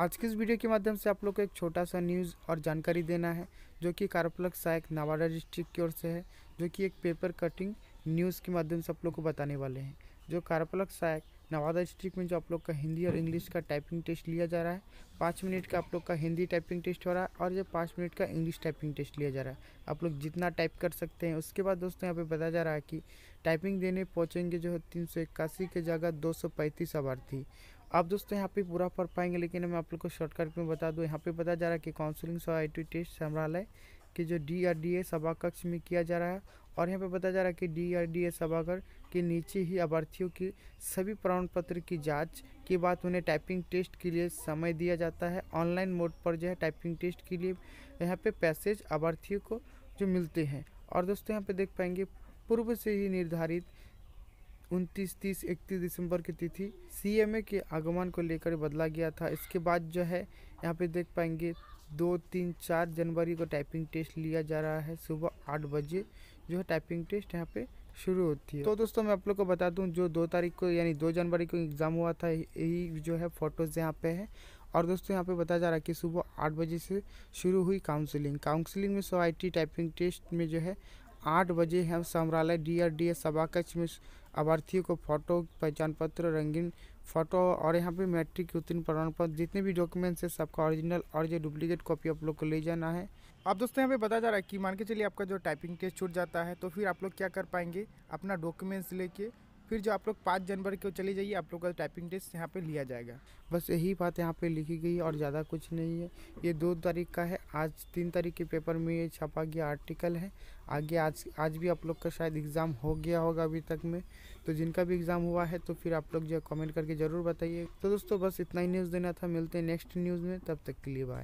आज के इस वीडियो के माध्यम से आप लोग को एक छोटा सा न्यूज़ और जानकारी देना है जो कि कार्पलक सहायक नवादा डिस्ट्रिक्ट की ओर से है जो कि एक पेपर कटिंग न्यूज़ के माध्यम से आप लोग को बताने वाले हैं जो कार्पलक सहायक नवादा डिस्ट्रिक्ट में जो आप लोग का हिंदी और इंग्लिश का टाइपिंग टेस्ट लिया जा रहा है पाँच मिनट का आप लोग का हिंदी टाइपिंग टेस्ट हो रहा है और ये पाँच मिनट का इंग्लिश टाइपिंग टेस्ट लिया जा रहा है आप लोग जितना टाइप कर सकते हैं उसके बाद दोस्तों यहाँ पे बताया जा रहा है कि टाइपिंग देने पहुँचेंगे जो है तीन के जगह दो सौ अभ्यर्थी आप दोस्तों यहाँ पे पूरा पढ़ पाएंगे लेकिन मैं आप लोग को शॉर्टकट में बता दूँ यहाँ पे बताया जा रहा है कि काउंसलिंग सोसाइटी टेस्ट संग्रहालय के जो डी आर डी ए सभाकक्ष में किया जा रहा है और यहाँ पे बताया जा रहा है कि डी आर डी ए सभागर के नीचे ही अभ्यर्थियों की सभी प्रमाण पत्र की जांच के बाद उन्हें टाइपिंग टेस्ट के लिए समय दिया जाता है ऑनलाइन मोड पर जो है टाइपिंग टेस्ट के लिए यहाँ पे पैसेज अभ्यर्थियों को जो मिलते हैं और दोस्तों यहाँ पे देख पाएंगे पूर्व से ही निर्धारित उनतीस तीस इकतीस दिसंबर की तिथि सीएमए के आगमन को लेकर बदला गया था इसके बाद जो है यहाँ पे देख पाएंगे दो तीन चार जनवरी को टाइपिंग टेस्ट लिया जा रहा है सुबह आठ बजे जो है टाइपिंग टेस्ट यहाँ पे शुरू होती है तो दोस्तों मैं आप लोग को बता दूँ जो दो तारीख को यानी दो जनवरी को एग्ज़ाम हुआ था यही जो है फ़ोटोज़ यहाँ पे है और दोस्तों यहाँ पे बताया जा रहा है कि सुबह आठ बजे से शुरू हुई काउंसलिंग काउंसलिंग में सो आई टाइपिंग टेस्ट में जो है आठ बजे हम संग्रहालय डीआरडीए सभाकक्ष में अभ्यर्थियों को फोटो पहचान पत्र रंगीन फोटो और यहाँ पे मैट्रिक उत्तीर्ण प्रमाण पत्र जितने भी डॉक्यूमेंट्स है सबका ओरिजिनल और जो डुप्लीकेट कॉपी आप लोग को ले जाना है अब दोस्तों यहाँ पे बताया जा रहा है कि मान के चलिए आपका जो टाइपिंग टेस्ट छूट जाता है तो फिर आप लोग क्या कर पाएंगे अपना डॉक्यूमेंट्स लेके फिर जो आप लोग पाँच जनवरी को चले जाइए आप लोग का टाइपिंग टेस्ट यहाँ पर लिया जाएगा बस यही बात यहाँ पर लिखी गई और ज़्यादा कुछ नहीं है ये दो तारीख का है आज तीन तारीख के पेपर में ये छपा गया आर्टिकल है आगे आज आज भी आप लोग का शायद एग्ज़ाम हो गया होगा अभी तक में तो जिनका भी एग्ज़ाम हुआ है तो फिर आप लोग जो कमेंट करके ज़रूर बताइए तो दोस्तों बस इतना ही न्यूज़ देना था मिलते हैं नेक्स्ट न्यूज़ में तब तक के लिए बाय